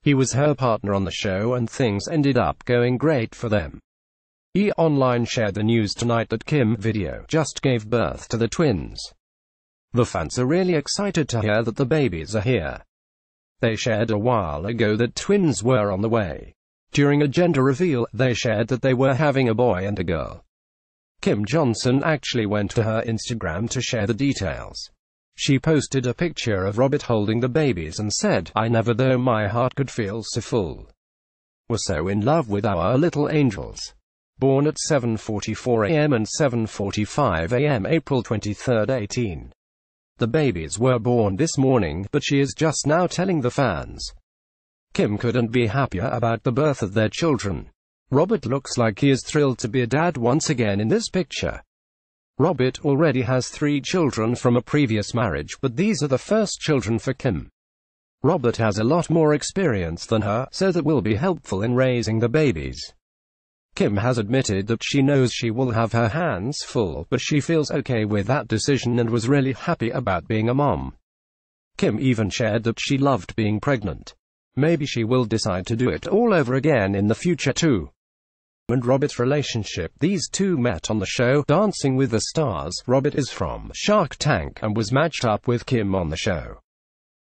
He was her partner on the show and things ended up going great for them. E! Online shared the news tonight that Kim Video just gave birth to the twins. The fans are really excited to hear that the babies are here. They shared a while ago that twins were on the way. During a gender reveal, they shared that they were having a boy and a girl. Kim Johnson actually went to her Instagram to share the details. She posted a picture of Robert holding the babies and said, I never though my heart could feel so full. We're so in love with our little angels. Born at 7.44 a.m. and 7.45 a.m. April 23, 18. The babies were born this morning, but she is just now telling the fans. Kim couldn't be happier about the birth of their children. Robert looks like he is thrilled to be a dad once again in this picture. Robert already has three children from a previous marriage, but these are the first children for Kim. Robert has a lot more experience than her, so that will be helpful in raising the babies. Kim has admitted that she knows she will have her hands full, but she feels okay with that decision and was really happy about being a mom. Kim even shared that she loved being pregnant. Maybe she will decide to do it all over again in the future too. And Robert's relationship. These two met on the show, Dancing with the Stars. Robert is from Shark Tank and was matched up with Kim on the show.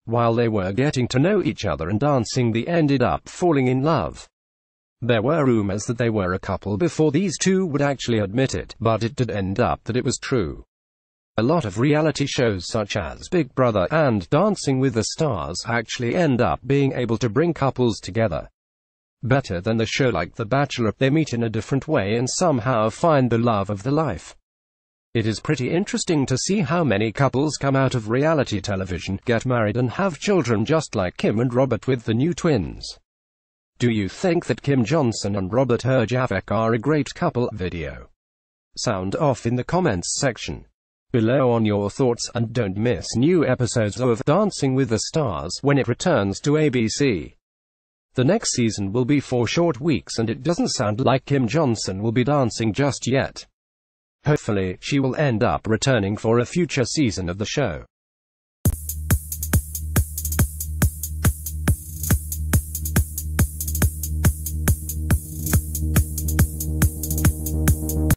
While they were getting to know each other and dancing, they ended up falling in love. There were rumors that they were a couple before these two would actually admit it, but it did end up that it was true. A lot of reality shows such as Big Brother and Dancing with the Stars actually end up being able to bring couples together better than the show like The Bachelor, they meet in a different way and somehow find the love of the life. It is pretty interesting to see how many couples come out of reality television, get married and have children just like Kim and Robert with the new twins. Do you think that Kim Johnson and Robert Herjavec are a great couple? Video. Sound off in the comments section below on your thoughts and don't miss new episodes of Dancing with the Stars when it returns to ABC. The next season will be four short weeks and it doesn't sound like Kim Johnson will be dancing just yet. Hopefully, she will end up returning for a future season of the show.